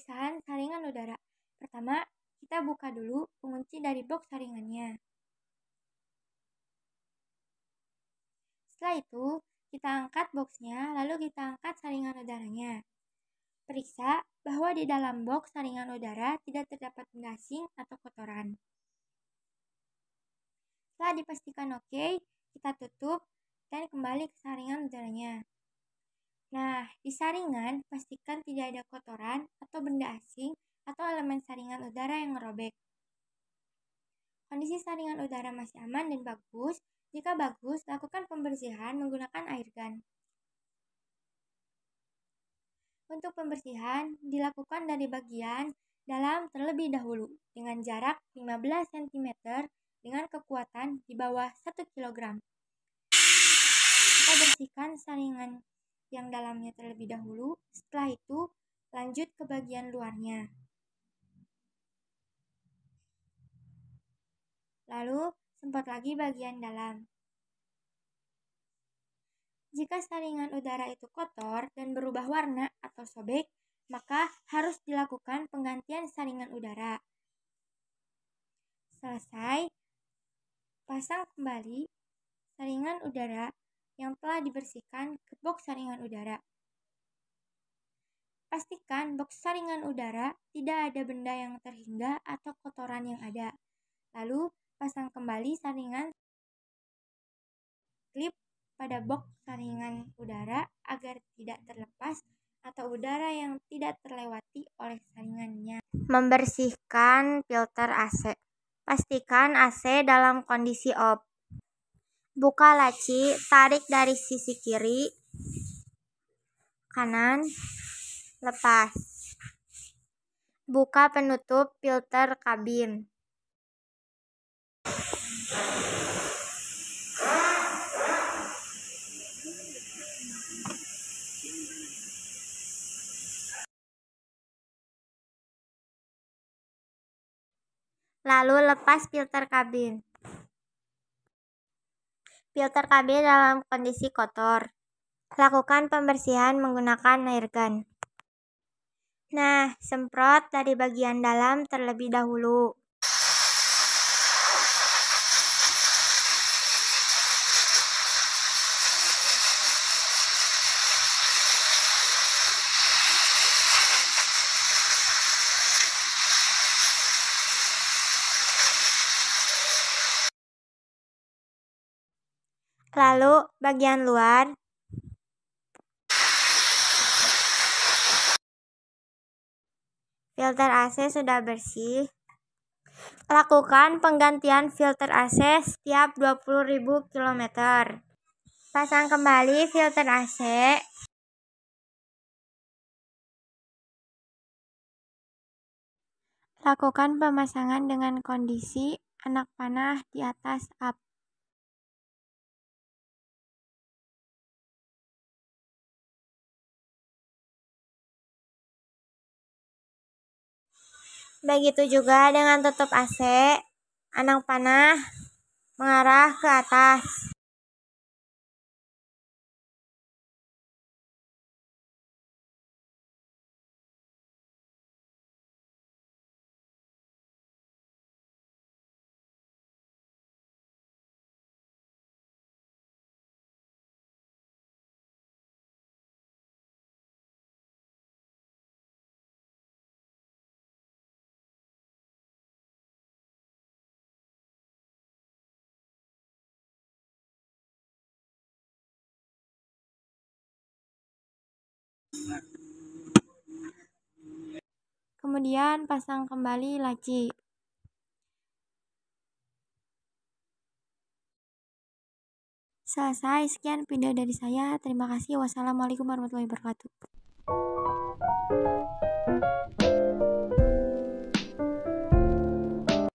pemeriksaan saringan udara. Pertama, kita buka dulu pengunci dari box saringannya. Setelah itu, kita angkat boxnya, lalu kita angkat saringan udaranya. Periksa bahwa di dalam box saringan udara tidak terdapat benda asing atau kotoran. Setelah dipastikan oke, okay, kita tutup dan kembali ke saringan udaranya. Nah, di saringan pastikan tidak ada kotoran atau benda asing atau elemen saringan udara yang robek. Kondisi saringan udara masih aman dan bagus. Jika bagus, lakukan pembersihan menggunakan air gun. Untuk pembersihan dilakukan dari bagian dalam terlebih dahulu dengan jarak 15 cm dengan kekuatan di bawah 1 kg. Kita bersihkan saringan yang dalamnya terlebih dahulu, setelah itu lanjut ke bagian luarnya. Lalu semprot lagi bagian dalam. Jika saringan udara itu kotor dan berubah warna atau sobek, maka harus dilakukan penggantian saringan udara. Selesai, pasang kembali saringan udara yang telah dibersihkan ke box saringan udara. Pastikan box saringan udara tidak ada benda yang terhingga atau kotoran yang ada. Lalu, pasang kembali saringan klip pada box saringan udara agar tidak terlepas atau udara yang tidak terlewati oleh saringannya. Membersihkan filter AC. Pastikan AC dalam kondisi off buka laci, tarik dari sisi kiri, kanan, lepas. Buka penutup filter kabin. Lalu lepas filter kabin filter KB dalam kondisi kotor. Lakukan pembersihan menggunakan air gun. Nah, semprot dari bagian dalam terlebih dahulu. Lalu bagian luar filter AC sudah bersih. Lakukan penggantian filter AC setiap 20.000 km. Pasang kembali filter AC. Lakukan pemasangan dengan kondisi anak panah di atas api. Begitu juga dengan tutup AC, anak panah mengarah ke atas. Kemudian pasang kembali laci. Selesai, sekian video dari saya. Terima kasih. Wassalamualaikum warahmatullahi wabarakatuh.